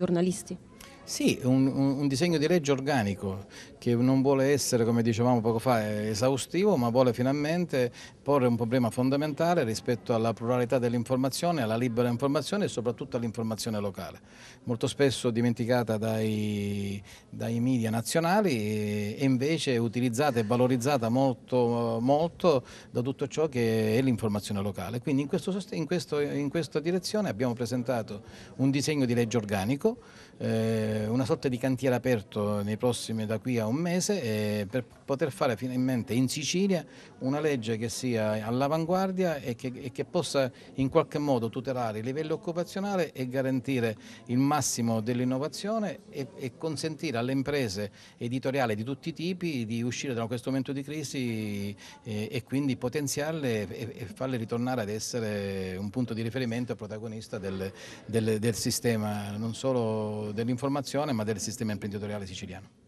giornalisti. Sì, un, un, disegno di legge organico che non vuole essere, come dicevamo poco fa, esaustivo, ma vuole finalmente porre un problema fondamentale rispetto alla pluralità dell'informazione, alla libera informazione e soprattutto all'informazione locale, molto spesso dimenticata dai, dai media nazionali e invece utilizzata e valorizzata molto, molto da tutto ciò che è l'informazione locale. Quindi in, questo, in, questo, in, questa direzione abbiamo presentato un disegno di legge organico. Eh, eh, una sorta di cantiere aperto nei prossimi, da qui a un mese eh, per poter fare finalmente in Sicilia una legge che sia all'avanguardia e, e che, possa in qualche modo tutelare il livello occupazionale e garantire il massimo dell'innovazione e, e consentire alle imprese editoriali di tutti i tipi di uscire da questo momento di crisi e, eh, e quindi potenziarle e, farle ritornare ad essere un punto di riferimento protagonista del, del, del sistema non solo dell'informazione formazione ma del sistema imprenditoriale siciliano.